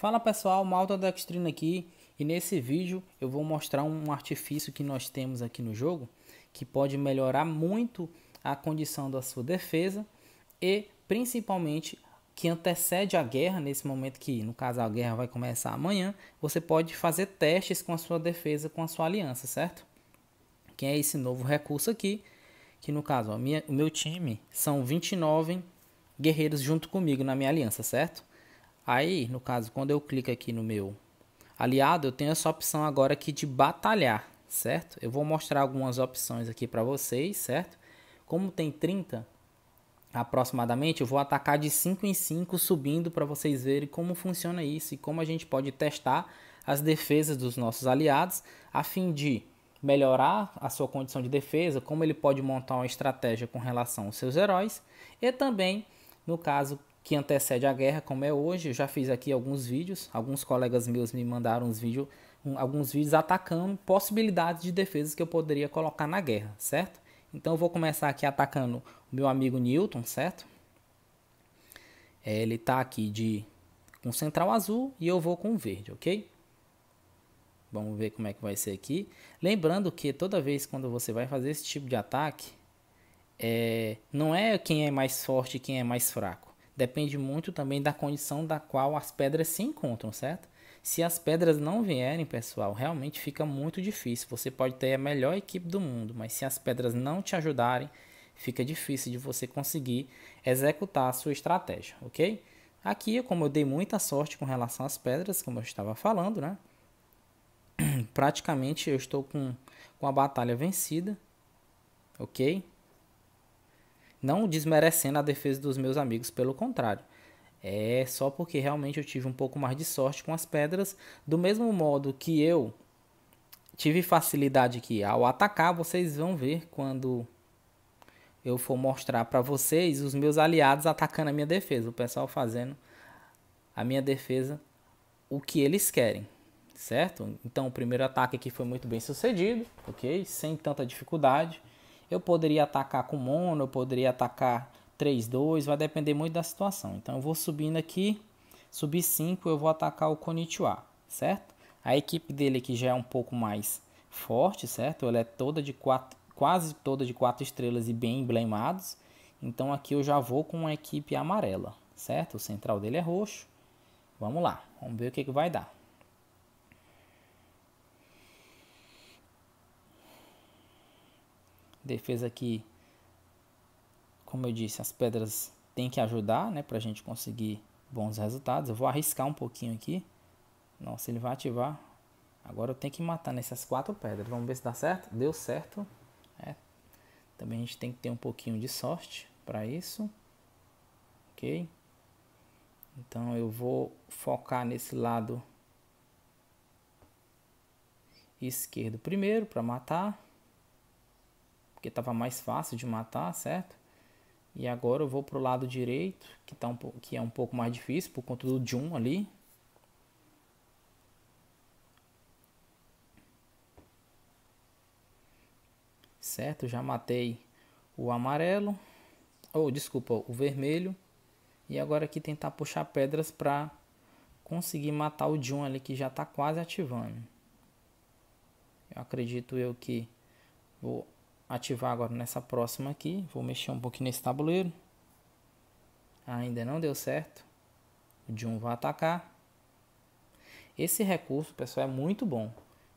Fala pessoal, Malta da Dextrina aqui e nesse vídeo eu vou mostrar um artifício que nós temos aqui no jogo que pode melhorar muito a condição da sua defesa e principalmente que antecede a guerra nesse momento que no caso a guerra vai começar amanhã, você pode fazer testes com a sua defesa com a sua aliança, certo? Que é esse novo recurso aqui, que no caso ó, minha, o meu time são 29 guerreiros junto comigo na minha aliança, certo? Aí, no caso, quando eu clico aqui no meu aliado, eu tenho essa opção agora aqui de batalhar, certo? Eu vou mostrar algumas opções aqui para vocês, certo? Como tem 30 aproximadamente, eu vou atacar de 5 em 5 subindo para vocês verem como funciona isso e como a gente pode testar as defesas dos nossos aliados a fim de melhorar a sua condição de defesa, como ele pode montar uma estratégia com relação aos seus heróis e também, no caso, que antecede a guerra, como é hoje. Eu já fiz aqui alguns vídeos, alguns colegas meus me mandaram uns vídeos, um, alguns vídeos atacando possibilidades de defesas que eu poderia colocar na guerra, certo? Então eu vou começar aqui atacando o meu amigo Newton, certo? É, ele está aqui de com central azul e eu vou com verde, ok? Vamos ver como é que vai ser aqui. Lembrando que toda vez quando você vai fazer esse tipo de ataque, é, não é quem é mais forte e quem é mais fraco depende muito também da condição da qual as pedras se encontram, certo? Se as pedras não vierem, pessoal, realmente fica muito difícil. Você pode ter a melhor equipe do mundo, mas se as pedras não te ajudarem, fica difícil de você conseguir executar a sua estratégia, ok? Aqui, como eu dei muita sorte com relação às pedras, como eu estava falando, né? Praticamente eu estou com, com a batalha vencida, ok? Não desmerecendo a defesa dos meus amigos, pelo contrário. É só porque realmente eu tive um pouco mais de sorte com as pedras, do mesmo modo que eu tive facilidade aqui ao atacar, vocês vão ver quando eu for mostrar para vocês os meus aliados atacando a minha defesa, o pessoal fazendo a minha defesa o que eles querem, certo? Então o primeiro ataque aqui foi muito bem sucedido, ok? Sem tanta dificuldade. Eu poderia atacar com mono, eu poderia atacar 3-2, vai depender muito da situação. Então eu vou subindo aqui, subir 5, eu vou atacar o Konichiwa, certo? A equipe dele aqui já é um pouco mais forte, certo? Ela é toda de quatro, quase toda de 4 estrelas e bem emblemados. Então aqui eu já vou com uma equipe amarela, certo? O central dele é roxo. Vamos lá, vamos ver o que, que vai dar. Defesa que, como eu disse, as pedras têm que ajudar né, para a gente conseguir bons resultados. Eu vou arriscar um pouquinho aqui. Nossa, ele vai ativar. Agora eu tenho que matar nessas quatro pedras. Vamos ver se dá certo. Deu certo. É. Também a gente tem que ter um pouquinho de sorte para isso. Ok? Então eu vou focar nesse lado esquerdo primeiro para matar porque estava mais fácil de matar, certo? E agora eu vou pro lado direito, que, tá um, que é um pouco mais difícil por conta do Jun ali. Certo, já matei o amarelo, ou oh, desculpa, o vermelho. E agora aqui tentar puxar pedras para conseguir matar o Jun ali que já está quase ativando. Eu acredito eu que vou ativar agora nessa próxima aqui. Vou mexer um pouquinho nesse tabuleiro. Ainda não deu certo. O Jun vai atacar. Esse recurso, pessoal, é muito bom.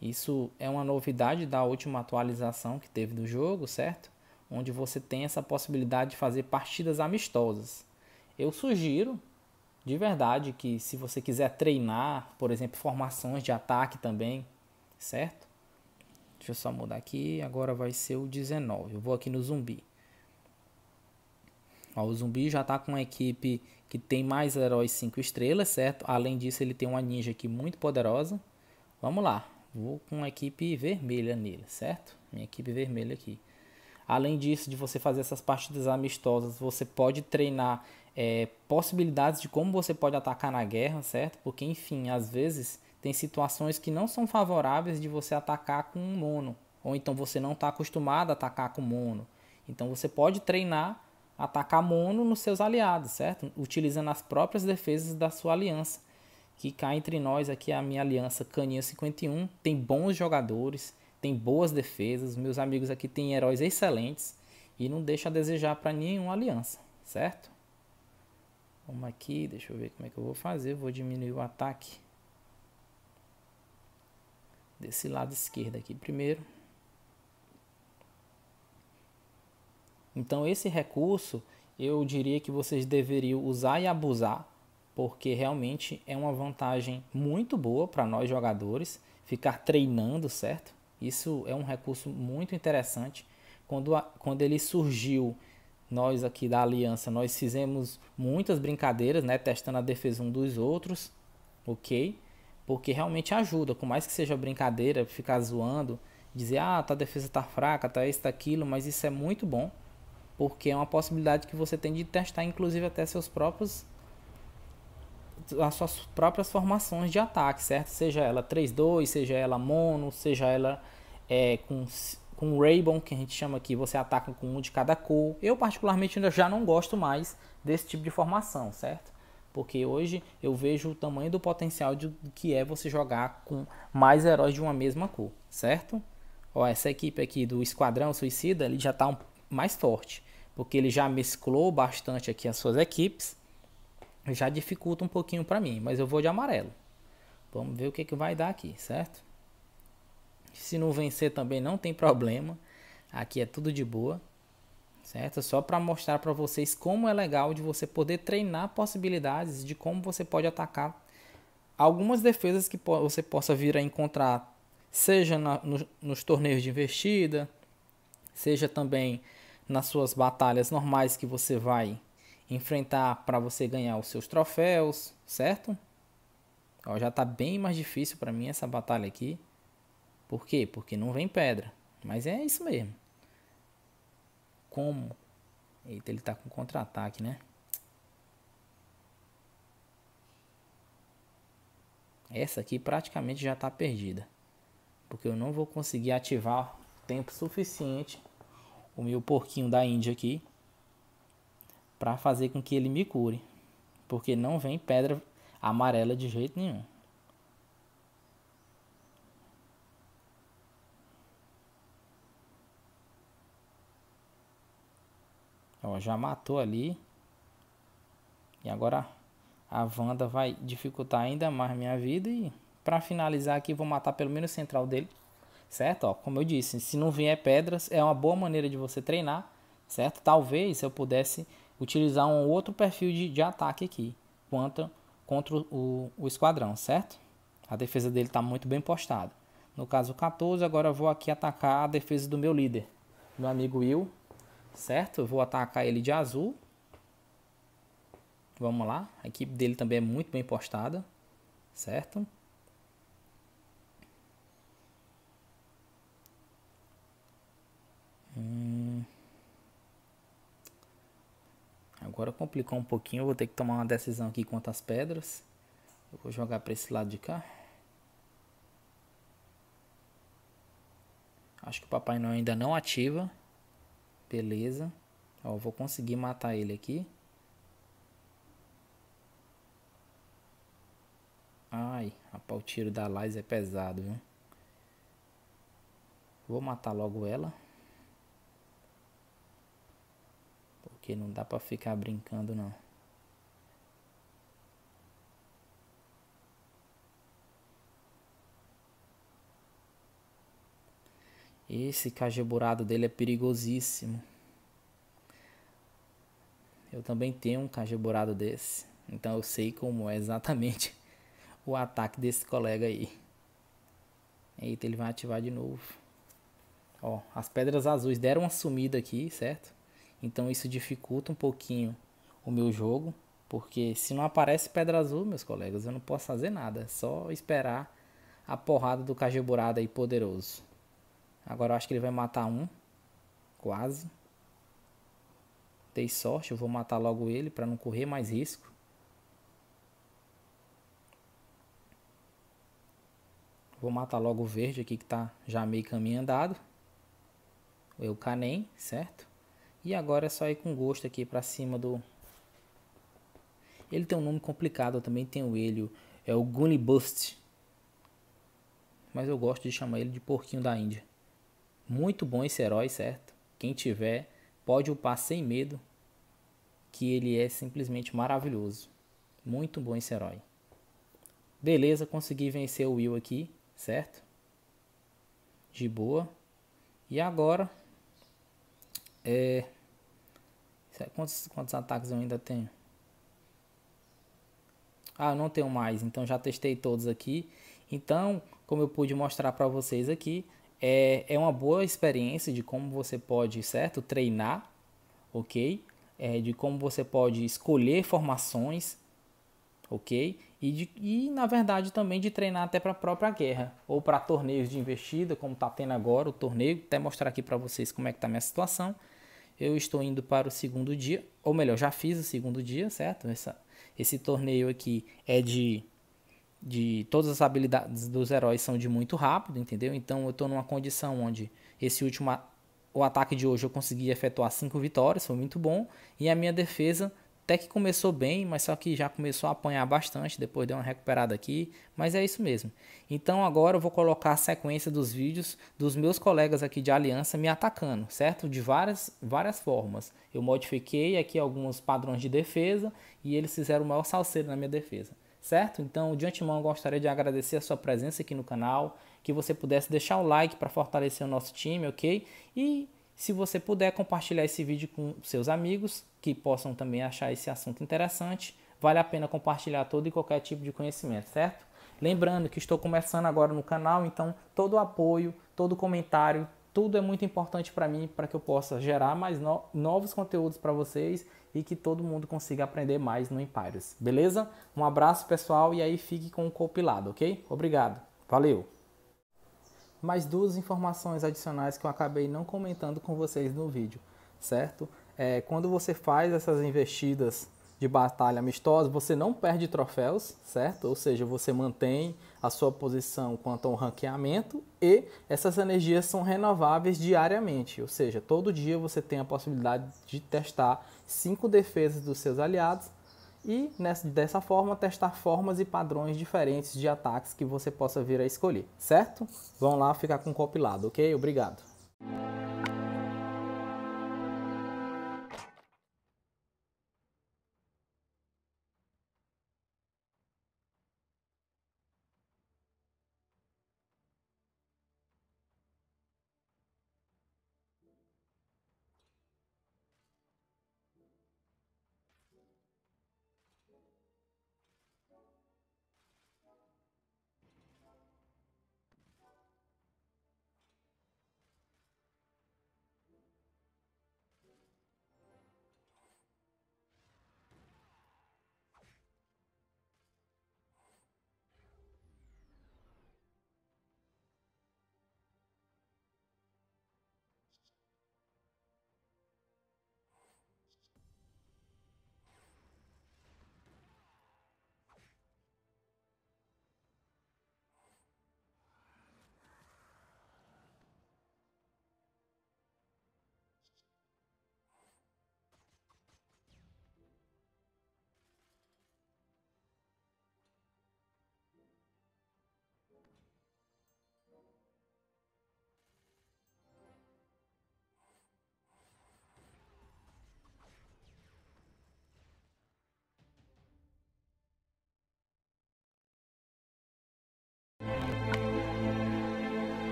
Isso é uma novidade da última atualização que teve do jogo, certo? Onde você tem essa possibilidade de fazer partidas amistosas. Eu sugiro, de verdade, que se você quiser treinar, por exemplo, formações de ataque também, certo? Deixa eu só mudar aqui. Agora vai ser o 19. Eu vou aqui no zumbi. Ó, o zumbi já está com uma equipe que tem mais heróis 5 estrelas, certo? Além disso, ele tem uma ninja aqui muito poderosa. Vamos lá. Vou com a equipe vermelha nele, certo? Minha equipe vermelha aqui. Além disso, de você fazer essas partidas amistosas, você pode treinar é, possibilidades de como você pode atacar na guerra, certo? Porque, enfim, às vezes tem situações que não são favoráveis de você atacar com um mono, ou então você não está acostumado a atacar com mono. Então você pode treinar atacar mono nos seus aliados, certo? Utilizando as próprias defesas da sua aliança. Que cá entre nós aqui a minha aliança Caninha 51 tem bons jogadores, tem boas defesas, meus amigos aqui têm heróis excelentes e não deixa a desejar para nenhuma aliança, certo? Vamos aqui, deixa eu ver como é que eu vou fazer, vou diminuir o ataque desse lado esquerdo aqui primeiro. Então esse recurso eu diria que vocês deveriam usar e abusar, porque realmente é uma vantagem muito boa para nós jogadores ficar treinando, certo? Isso é um recurso muito interessante. Quando, a, quando ele surgiu, nós aqui da Aliança, nós fizemos muitas brincadeiras, né? Testando a defesa um dos outros, ok? Porque realmente ajuda, por mais que seja brincadeira, ficar zoando, dizer, ah, tua defesa tá fraca, tá isso, tá aquilo, mas isso é muito bom, porque é uma possibilidade que você tem de testar, inclusive, até seus próprios as suas próprias formações de ataque, certo? Seja ela 3-2, seja ela mono, seja ela é, com, com Raybon, que a gente chama aqui, você ataca com um de cada cor. Eu, particularmente, ainda já não gosto mais desse tipo de formação, certo? Porque hoje eu vejo o tamanho do potencial de, que é você jogar com mais heróis de uma mesma cor, certo? Ó, essa equipe aqui do Esquadrão Suicida, ele já está um, mais forte, porque ele já mesclou bastante aqui as suas equipes. Já dificulta um pouquinho para mim, mas eu vou de amarelo. Vamos ver o que, que vai dar aqui, certo? Se não vencer também não tem problema. Aqui é tudo de boa certo? Só para mostrar para vocês como é legal de você poder treinar possibilidades de como você pode atacar algumas defesas que você possa vir a encontrar, seja na, no, nos torneios de investida, seja também nas suas batalhas normais que você vai enfrentar para você ganhar os seus troféus, certo? Ó, já está bem mais difícil para mim essa batalha aqui. Por quê? Porque não vem pedra. Mas é isso mesmo como. Eita, ele tá com contra-ataque, né? Essa aqui praticamente já está perdida. Porque eu não vou conseguir ativar tempo suficiente o meu porquinho da Índia aqui para fazer com que ele me cure. Porque não vem pedra amarela de jeito nenhum. Ó, já matou ali. E agora a Wanda vai dificultar ainda mais minha vida. E para finalizar aqui, vou matar pelo menos o central dele. Certo? Ó, como eu disse, se não vier pedras, é uma boa maneira de você treinar. Certo? Talvez eu pudesse utilizar um outro perfil de, de ataque aqui. Contra, contra o, o esquadrão, certo? A defesa dele está muito bem postada. No caso 14, agora vou aqui atacar a defesa do meu líder. Meu amigo Will, certo? Eu vou atacar ele de azul. Vamos lá, a equipe dele também é muito bem postada, certo? Hum... Agora complicou um pouquinho, eu vou ter que tomar uma decisão aqui quanto às pedras. Eu vou jogar para esse lado de cá. Acho que o Papai Noel ainda não ativa. Beleza. Ó, vou conseguir matar ele aqui. Ai, rapaz, o tiro da Liza é pesado, viu? Vou matar logo ela. Porque não dá pra ficar brincando, não. Esse cajeburado dele é perigosíssimo. Eu também tenho um cajeburado desse. Então eu sei como é exatamente o ataque desse colega aí. Eita, ele vai ativar de novo. Ó, as pedras azuis deram uma sumida aqui, certo? Então isso dificulta um pouquinho o meu jogo. Porque se não aparece pedra azul, meus colegas, eu não posso fazer nada. É só esperar a porrada do cajeburado aí poderoso. Agora eu acho que ele vai matar um. Quase. Dei sorte, eu vou matar logo ele para não correr mais risco. Vou matar logo o verde aqui que está já meio caminho andado. O Eucanem, certo? E agora é só ir com gosto aqui para cima do... Ele tem um nome complicado, eu também tenho ele. É o Gunibust. Mas eu gosto de chamar ele de porquinho da Índia. Muito bom esse herói, certo? Quem tiver, pode upar sem medo, que ele é simplesmente maravilhoso. Muito bom esse herói. Beleza, consegui vencer o Will aqui, certo? De boa. E agora. É... Quantos, quantos ataques eu ainda tenho? Ah, eu não tenho mais, então já testei todos aqui. Então, como eu pude mostrar para vocês aqui, é, é uma boa experiência de como você pode, certo? Treinar, ok? É, de como você pode escolher formações, ok? E, de, e na verdade também de treinar até para a própria guerra ou para torneios de investida, como está tendo agora o torneio. Vou até mostrar aqui para vocês como é que está a minha situação. Eu estou indo para o segundo dia, ou melhor, já fiz o segundo dia, certo? Essa, esse torneio aqui é de de todas as habilidades dos heróis são de muito rápido, entendeu? Então eu estou numa condição onde esse último o ataque de hoje eu consegui efetuar cinco vitórias, foi muito bom, e a minha defesa até que começou bem, mas só que já começou a apanhar bastante, depois deu uma recuperada aqui, mas é isso mesmo. Então agora eu vou colocar a sequência dos vídeos dos meus colegas aqui de aliança me atacando, certo? De várias, várias formas. Eu modifiquei aqui alguns padrões de defesa e eles fizeram o maior salseiro na minha defesa certo? Então, de antemão, gostaria de agradecer a sua presença aqui no canal, que você pudesse deixar o like para fortalecer o nosso time, ok? E se você puder compartilhar esse vídeo com seus amigos, que possam também achar esse assunto interessante, vale a pena compartilhar todo e qualquer tipo de conhecimento, certo? Lembrando que estou começando agora no canal, então todo o apoio, todo comentário tudo é muito importante para mim para que eu possa gerar mais no novos conteúdos para vocês e que todo mundo consiga aprender mais no Empires, beleza? Um abraço pessoal e aí fique com o compilado, ok? Obrigado, valeu! Mais duas informações adicionais que eu acabei não comentando com vocês no vídeo, certo? É, quando você faz essas investidas de batalha amistosa, você não perde troféus, certo? Ou seja, você mantém a sua posição quanto ao ranqueamento e essas energias são renováveis diariamente, ou seja, todo dia você tem a possibilidade de testar cinco defesas dos seus aliados e nessa, dessa forma testar formas e padrões diferentes de ataques que você possa vir a escolher, certo? Vão lá ficar com o compilado, ok? Obrigado.